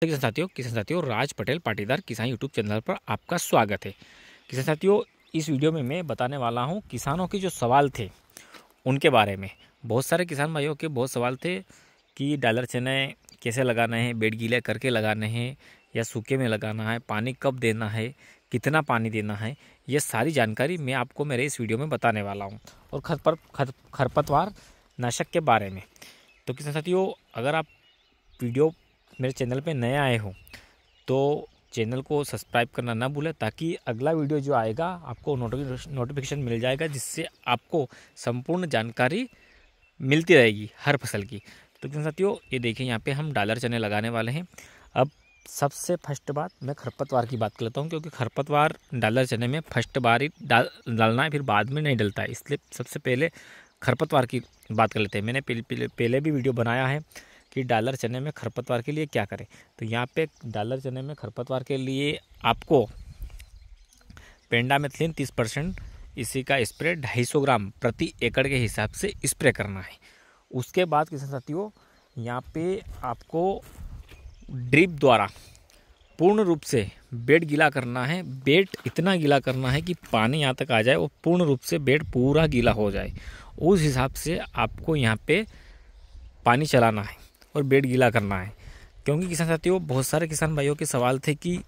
तो किसान साथियों किसान साथियों राज पटेल पाटीदार किसान यूट्यूब चैनल पर आपका स्वागत है किसान साथियों इस वीडियो में मैं बताने वाला हूं किसानों के जो सवाल थे उनके बारे में बहुत सारे किसान भाइयों के बहुत सवाल थे कि डालर चने कैसे लगाना है बेड गीले करके लगाने हैं या सूखे में लगाना है पानी कब देना है कितना पानी देना है ये सारी जानकारी मैं आपको मेरे इस वीडियो में बताने वाला हूँ और खरपर खर खरपतवार नाशक के बारे में तो किसान साथियों अगर आप वीडियो मेरे चैनल पे नए आए हो तो चैनल को सब्सक्राइब करना ना भूलें ताकि अगला वीडियो जो आएगा आपको नोटिफिकेशन मिल जाएगा जिससे आपको संपूर्ण जानकारी मिलती रहेगी हर फसल की तो क्यों साथियों ये देखिए यहाँ पे हम डालर चने लगाने वाले हैं अब सबसे फर्स्ट बात मैं खरपतवार की बात करता हूँ क्योंकि खरपतवार डालर चने में फर्स्ट बार ही डाल डालना है फिर बाद में नहीं डलता है इसलिए सबसे पहले खरपतवार की बात कर लेते हैं मैंने पहले भी वीडियो बनाया है कि डालर चने में खरपतवार के लिए क्या करें तो यहाँ पे डालर चने में खरपतवार के लिए आपको पेंडामेथलिन तीस परसेंट इसी का स्प्रे ढाई सौ ग्राम प्रति एकड़ के हिसाब से स्प्रे करना है उसके बाद किसान साथियों यहाँ पे आपको ड्रिप द्वारा पूर्ण रूप से बेड गीला करना है बेड इतना गीला करना है कि पानी यहाँ तक आ जाए और पूर्ण रूप से बेड पूरा गीला हो जाए उस हिसाब से आपको यहाँ पे पानी चलाना है और बेड गीला करना है क्योंकि किसान साथियों बहुत सारे किसान भाइयों के सवाल थे कि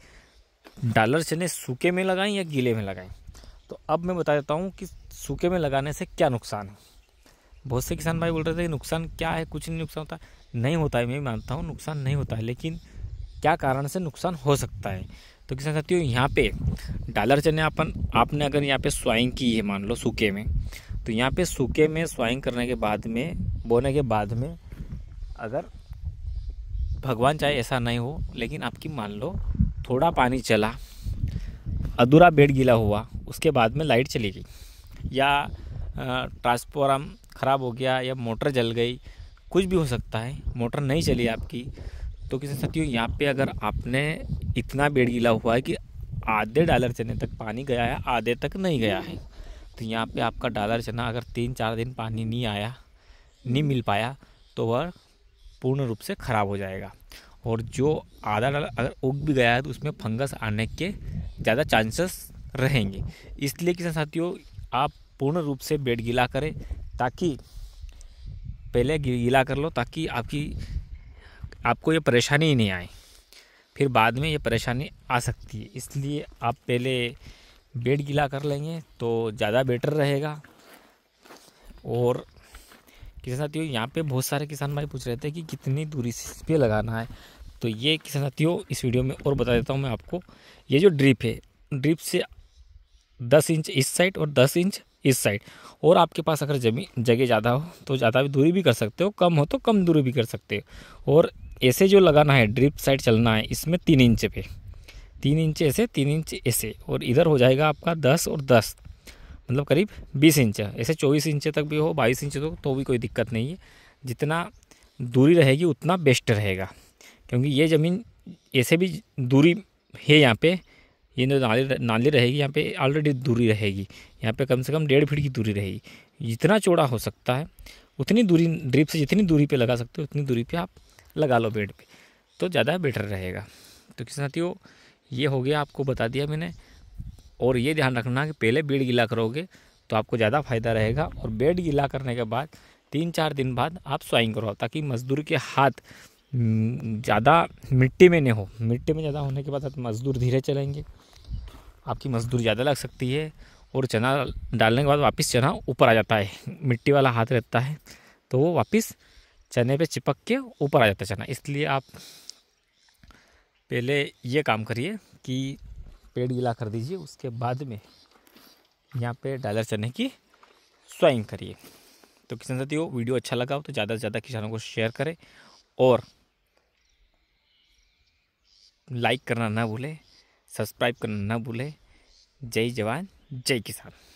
डालर चने सूखे में लगाएं या गीले में लगाएं तो अब मैं बता देता हूँ कि सूखे में लगाने से क्या नुकसान है बहुत से किसान भाई बोल रहे थे कि नुकसान क्या है कुछ नहीं नुकसान होता नहीं होता है मैं मानता हूँ नुकसान नहीं होता है लेकिन क्या कारण से नुकसान हो सकता है तो किसान साथियों यहाँ पे डालर चने अपन आपने अगर यहाँ पे स्वाइंग की है मान लो सूखे में तो यहाँ पे सूखे में स्वाइंग करने के बाद में बोने के बाद में अगर भगवान चाहे ऐसा नहीं हो लेकिन आपकी मान लो थोड़ा पानी चला अधूरा बेड गीला हुआ उसके बाद में लाइट चली गई या ट्रांसफॉर्म ख़राब हो गया या मोटर जल गई कुछ भी हो सकता है मोटर नहीं चली आपकी तो किसी साथियों यहाँ पे अगर आपने इतना बेड गीला हुआ है कि आधे डॉलर चने तक पानी गया है आधे तक नहीं गया है तो यहाँ पे आपका डॉलर चना अगर तीन चार दिन पानी नहीं आया नहीं मिल पाया तो वह पूर्ण रूप से ख़राब हो जाएगा और जो आधा डाला अगर उग भी गया है तो उसमें फंगस आने के ज़्यादा चांसेस रहेंगे इसलिए किसान साथियों आप पूर्ण रूप से बेड गीला करें ताकि पहले गीला कर लो ताकि आपकी आपको ये परेशानी ही नहीं आए फिर बाद में ये परेशानी आ सकती है इसलिए आप पहले बेड गीला कर लेंगे तो ज़्यादा बेटर रहेगा और किसान साथियों यहाँ पे बहुत सारे किसान भाई पूछ रहे थे कि कितनी दूरी से पर लगाना है तो ये किसान साथियों इस वीडियो में और बता देता हूँ मैं आपको ये जो ड्रिप है ड्रिप से दस इंच इस साइड और दस इंच इस साइड और आपके पास अगर जमीन जगह ज़्यादा हो तो ज़्यादा भी दूरी भी कर सकते हो कम हो तो कम दूरी भी कर सकते हो और ऐसे जो लगाना है ड्रिप साइड चलना है इसमें तीन इंच पे तीन इंच ऐसे तीन इंच ऐसे और इधर हो जाएगा आपका दस और दस मतलब करीब बीस इंच ऐसे चौबीस इंच तक भी हो बाईस इंच तो तो भी कोई दिक्कत नहीं है जितना दूरी रहेगी उतना बेस्ट रहेगा क्योंकि ये ज़मीन ऐसे भी दूरी है यहाँ पे ये जो नाली नाली रहेगी यहाँ पे ऑलरेडी दूरी रहेगी यहाँ पे कम से कम डेढ़ फीट की दूरी रहेगी जितना चौड़ा हो सकता है उतनी दूरी ड्रिप से जितनी दूरी पे लगा सकते हो उतनी दूरी पे आप लगा लो बेड पे तो ज़्यादा बेटर रहेगा तो किसान साथियों ये हो गया आपको बता दिया मैंने और ये ध्यान रखना कि पहले बेड गीला करोगे तो आपको ज़्यादा फायदा रहेगा और बेड गीला करने के बाद तीन चार दिन बाद आप स्वाइंग करो ताकि मजदूर के हाथ हम्म, ज़्यादा मिट्टी में नहीं हो मिट्टी में ज़्यादा होने के बाद आप मजदूर धीरे चलेंगे आपकी मजदूर ज़्यादा लग सकती है और चना डालने के बाद वापस चना ऊपर आ जाता है मिट्टी वाला हाथ रहता है तो वो वापस चने पे चिपक के ऊपर आ जाता है चना इसलिए आप पहले ये काम करिए कि पेड़ गीला कर दीजिए उसके बाद में यहाँ पे डालर चने की स्वाइंग करिए तो किसान साथियों वीडियो अच्छा लगा हो तो ज़्यादा से ज़्यादा किसानों को शेयर करें और लाइक करना ना भूलें सब्सक्राइब करना ना भूलें जय जवान जय किसान